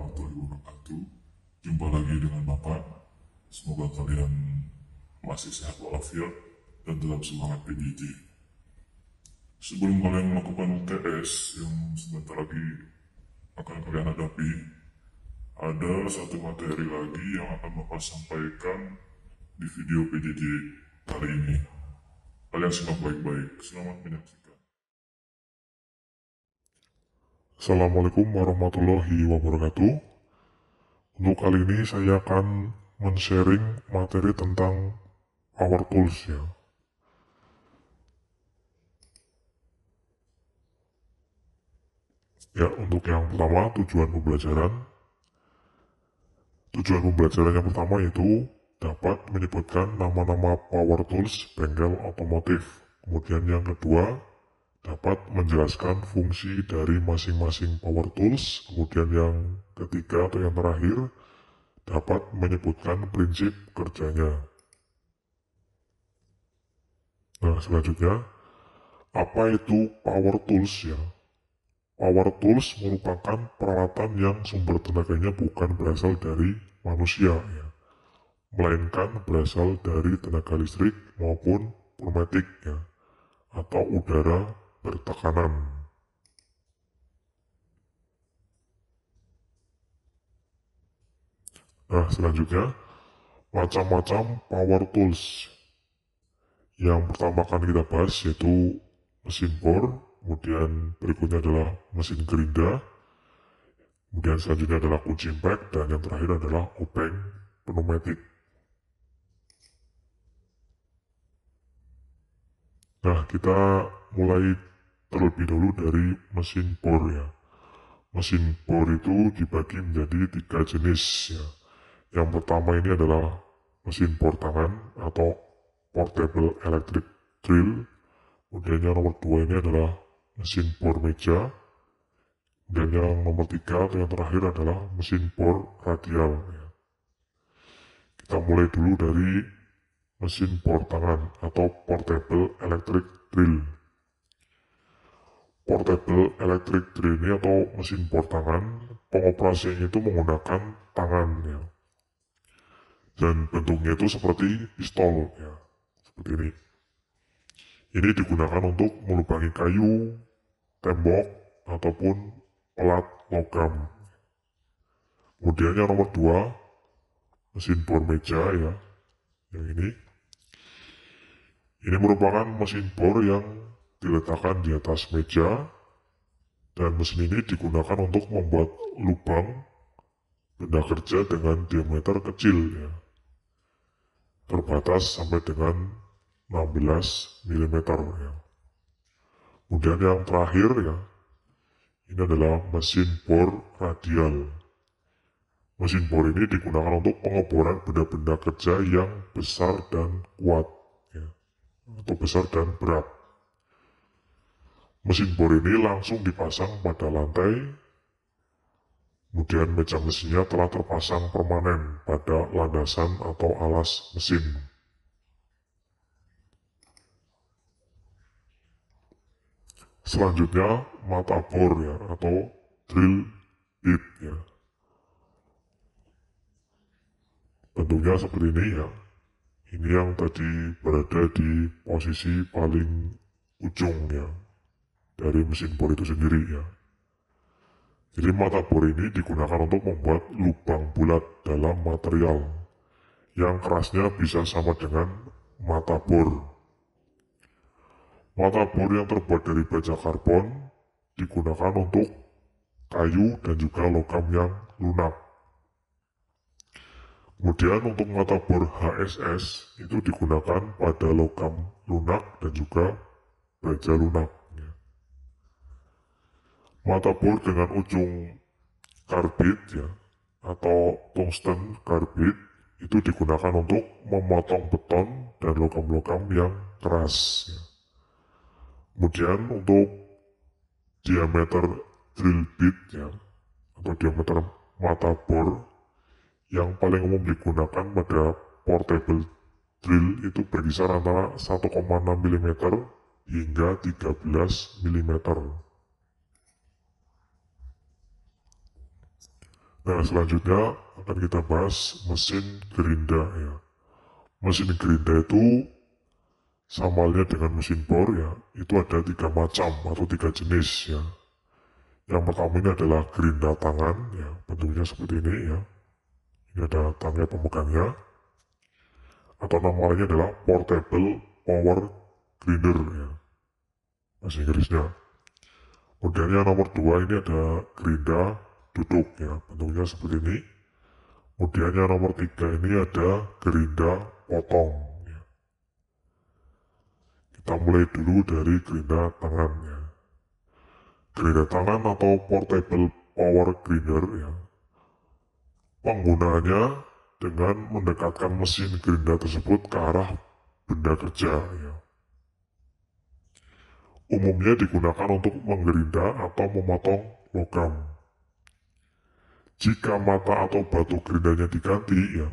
warahmatullahi wabarakatuh. Jumpa lagi dengan Bapak. Semoga kalian masih sehat walafiat dan tetap semangat PJJ. Sebelum kalian melakukan UTS yang sebentar lagi akan kalian hadapi, ada satu materi lagi yang akan Bapak sampaikan di video PJJ kali ini. Kalian simak baik-baik. Selamat menyaksikan. Assalamualaikum warahmatullahi wabarakatuh. Untuk kali ini saya akan men-sharing materi tentang power tools ya. Ya, untuk yang pertama tujuan pembelajaran. Tujuan pembelajaran yang pertama yaitu dapat menyebutkan nama-nama power tools bengkel otomotif. Kemudian yang kedua, dapat menjelaskan fungsi dari masing-masing power tools. Kemudian yang ketiga atau yang terakhir dapat menyebutkan prinsip kerjanya. Nah, selanjutnya apa itu power tools ya? Power tools merupakan peralatan yang sumber tenaganya bukan berasal dari manusia ya. Melainkan berasal dari tenaga listrik maupun pneumatik ya atau udara bertekanan. Nah, selanjutnya, macam-macam power tools. Yang pertama akan kita bahas yaitu mesin bor, kemudian berikutnya adalah mesin gerinda, kemudian selanjutnya adalah kunci impact, dan yang terakhir adalah obeng pneumatik. Nah, kita mulai terlebih dahulu dari mesin bor ya. Mesin bor itu dibagi menjadi tiga jenis ya. Yang pertama ini adalah mesin bor tangan atau portable electric drill. Kemudian yang nomor dua ini adalah mesin bor meja. Dan yang nomor tiga atau yang terakhir adalah mesin bor radial. Ya. Kita mulai dulu dari mesin bor tangan atau portable electric drill portable electric drill ini atau mesin bor tangan, pengoperasiannya itu menggunakan tangannya. Dan bentuknya itu seperti pistol ya, seperti ini. Ini digunakan untuk melubangi kayu, tembok, ataupun pelat logam. Kemudian yang nomor dua, mesin bor meja ya, yang ini. Ini merupakan mesin bor yang diletakkan di atas meja dan mesin ini digunakan untuk membuat lubang benda kerja dengan diameter kecil ya. Terbatas sampai dengan 16 mm ya. Kemudian yang terakhir ya, ini adalah mesin bor radial. Mesin bor ini digunakan untuk pengeboran benda-benda kerja yang besar dan kuat, ya, atau besar dan berat. Mesin bor ini langsung dipasang pada lantai, kemudian meja mesinnya telah terpasang permanen pada landasan atau alas mesin. Selanjutnya mata bor ya atau drill bit ya. Bentuknya seperti ini ya. Ini yang tadi berada di posisi paling ujung ya, dari mesin bor itu sendiri ya. Jadi mata bor ini digunakan untuk membuat lubang bulat dalam material yang kerasnya bisa sama dengan mata bor. Mata bor yang terbuat dari baja karbon digunakan untuk kayu dan juga logam yang lunak. Kemudian untuk mata bor HSS itu digunakan pada logam lunak dan juga baja lunak mata bor dengan ujung karbit ya atau tungsten karbit itu digunakan untuk memotong beton dan logam-logam yang keras. Ya. Kemudian untuk diameter drill bit ya atau diameter mata bor yang paling umum digunakan pada portable drill itu berkisar antara 1,6 mm hingga 13 mm. Nah, selanjutnya akan kita bahas mesin gerinda ya. Mesin gerinda itu samanya dengan mesin bor ya, itu ada tiga macam atau tiga jenis ya. Yang pertama ini adalah gerinda tangan ya, bentuknya seperti ini ya. Ini ada tangga pemegangnya. Atau nama lainnya adalah portable power grinder ya. Bahasa Inggrisnya. yang nomor dua ini ada gerinda duduk ya bentuknya seperti ini kemudian yang nomor tiga ini ada gerinda potong ya. kita mulai dulu dari gerinda tangannya. gerinda tangan atau portable power grinder ya penggunaannya dengan mendekatkan mesin gerinda tersebut ke arah benda kerja ya umumnya digunakan untuk menggerinda atau memotong logam. Jika mata atau batu gerindanya diganti, ya,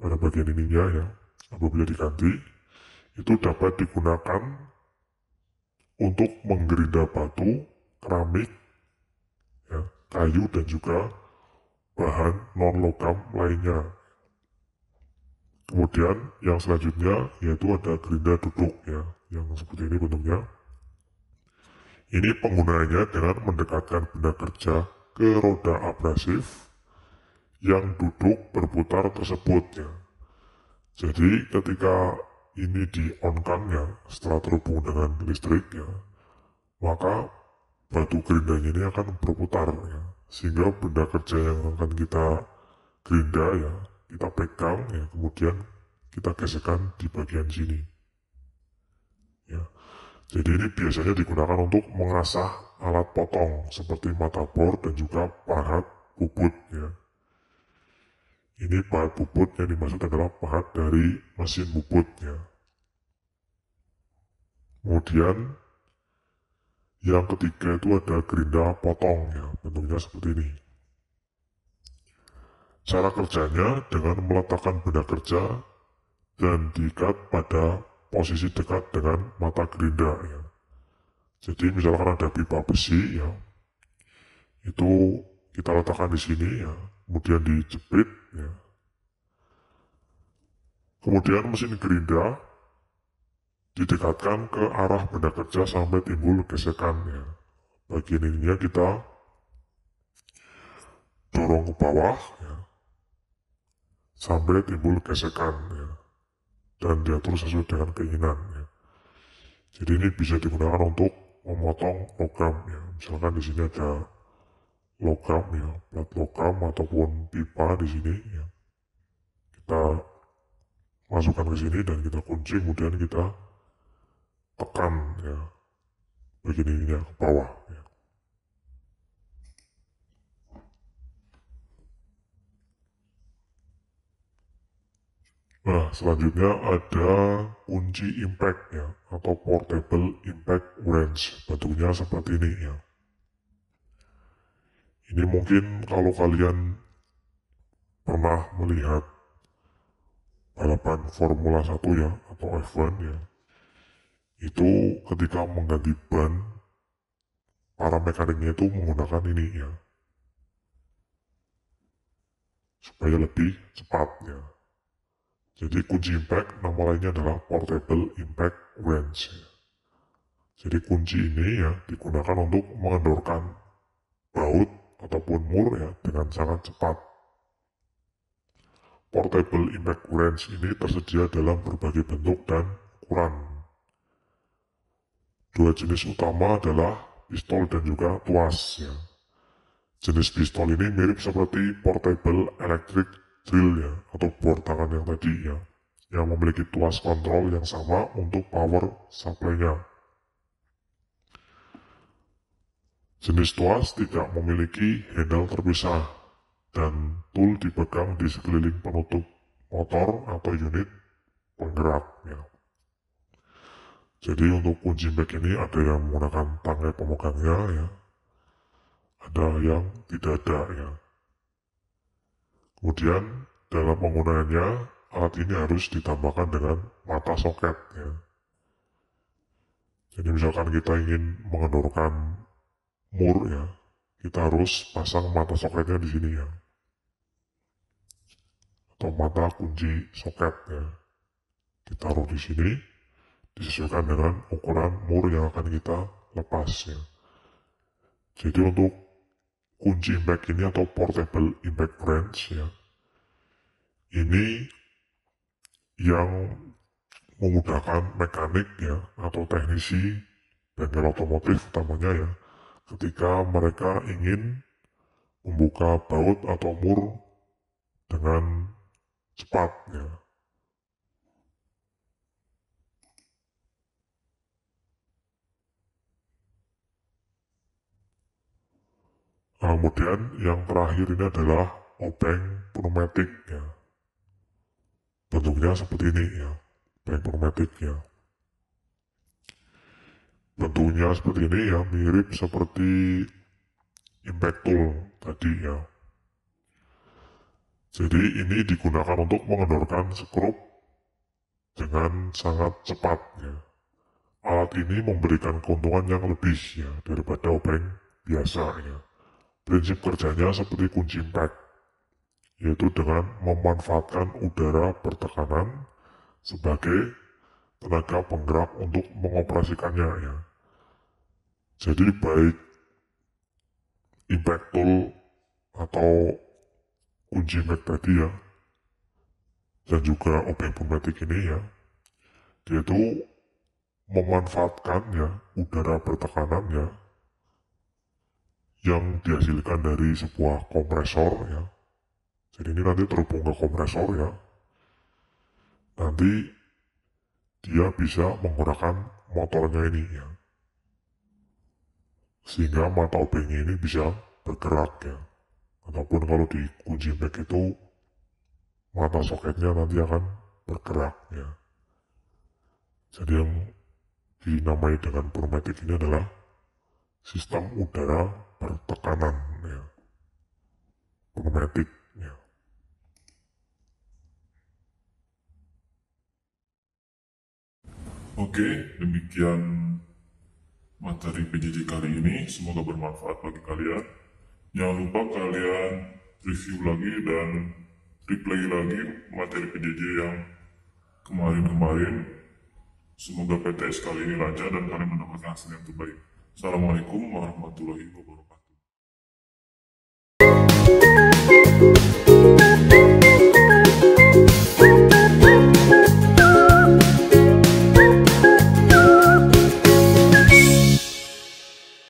pada bagian ininya ya, apabila diganti, itu dapat digunakan untuk menggerinda batu, keramik, ya, kayu, dan juga bahan non-logam lainnya. Kemudian yang selanjutnya yaitu ada gerinda duduk ya, yang seperti ini bentuknya. Ini penggunaannya dengan mendekatkan benda kerja ke roda abrasif yang duduk berputar tersebutnya. Jadi ketika ini di on ya setelah terhubung dengan listriknya, maka batu gerindanya ini akan berputar ya. Sehingga benda kerja yang akan kita gerinda ya, kita pegang ya, kemudian kita gesekan di bagian sini. Ya. Jadi ini biasanya digunakan untuk mengasah alat potong seperti mata bor dan juga pahat puput ya. Ini pahat puput yang dimaksud adalah pahat dari mesin puputnya. Kemudian yang ketiga itu ada gerinda potong ya, bentuknya seperti ini. Cara kerjanya dengan meletakkan benda kerja dan diikat pada posisi dekat dengan mata gerinda ya. Jadi misalkan ada pipa besi ya, itu kita letakkan di sini ya, kemudian dijepit ya. Kemudian mesin gerinda didekatkan ke arah benda kerja sampai timbul gesekan ya. Bagian ininya kita dorong ke bawah ya, sampai timbul gesekan ya, dan diatur sesuai dengan keinginan. Ya. Jadi ini bisa digunakan untuk memotong logam ya misalkan di sini ada logam ya plat logam ataupun pipa di sini ya kita masukkan ke sini dan kita kunci kemudian kita tekan ya begini ya, ke bawah ya. Nah, selanjutnya ada kunci impact-nya atau portable impact wrench. Bentuknya seperti ini ya. Ini mungkin kalau kalian pernah melihat balapan Formula 1 ya atau F1 ya. Itu ketika mengganti ban para mekaniknya itu menggunakan ini ya. Supaya lebih cepatnya ya. Jadi kunci impact nama lainnya adalah Portable Impact Wrench. Jadi kunci ini ya digunakan untuk mengendorkan baut ataupun mur ya dengan sangat cepat. Portable Impact Wrench ini tersedia dalam berbagai bentuk dan ukuran. Dua jenis utama adalah pistol dan juga tuas. Ya. Jenis pistol ini mirip seperti portable electric drillnya atau bor tangan yang tadi ya, yang memiliki tuas kontrol yang sama untuk power supply-nya. Jenis tuas tidak memiliki handle terpisah dan tool dipegang di sekeliling penutup motor atau unit penggerak. Ya. Jadi untuk kunci back ini ada yang menggunakan tangkai pemegangnya ya, ada yang tidak ada ya. Kemudian dalam penggunaannya alat ini harus ditambahkan dengan mata soket. Ya. Jadi misalkan kita ingin mengendorkan mur ya, kita harus pasang mata soketnya di sini ya. Atau mata kunci soketnya Kita taruh di sini, disesuaikan dengan ukuran mur yang akan kita lepas ya. Jadi untuk kunci impact ini atau portable impact wrench ya, ini yang memudahkan mekanik ya atau teknisi bengkel otomotif utamanya ya ketika mereka ingin membuka baut atau mur dengan cepat ya. Kemudian yang terakhir ini adalah obeng pneumatik ya bentuknya seperti ini ya papermatic ya bentuknya seperti ini ya mirip seperti impact tool tadi ya jadi ini digunakan untuk mengendorkan skrup dengan sangat cepat ya alat ini memberikan keuntungan yang lebih ya daripada obeng biasanya. prinsip kerjanya seperti kunci impact yaitu dengan memanfaatkan udara bertekanan sebagai tenaga penggerak untuk mengoperasikannya ya. Jadi baik impact tool atau kunci Mac tadi ya dan juga obeng pneumatik ini ya yaitu itu memanfaatkan ya udara bertekanan ya yang dihasilkan dari sebuah kompresor ya jadi ini nanti terhubung ke kompresor ya. Nanti dia bisa menggunakan motornya ini ya. Sehingga mata obeng ini bisa bergerak ya. Ataupun kalau dikunci back itu mata soketnya nanti akan bergerak ya. Jadi yang dinamai dengan pneumatic ini adalah sistem udara bertekanan ya. Pneumatik ya. Oke, demikian materi PJJ kali ini. Semoga bermanfaat bagi kalian. Jangan lupa kalian review lagi dan replay lagi materi PJJ yang kemarin-kemarin. Semoga PTS kali ini lancar dan kalian mendapatkan hasil yang terbaik. Assalamualaikum warahmatullahi wabarakatuh.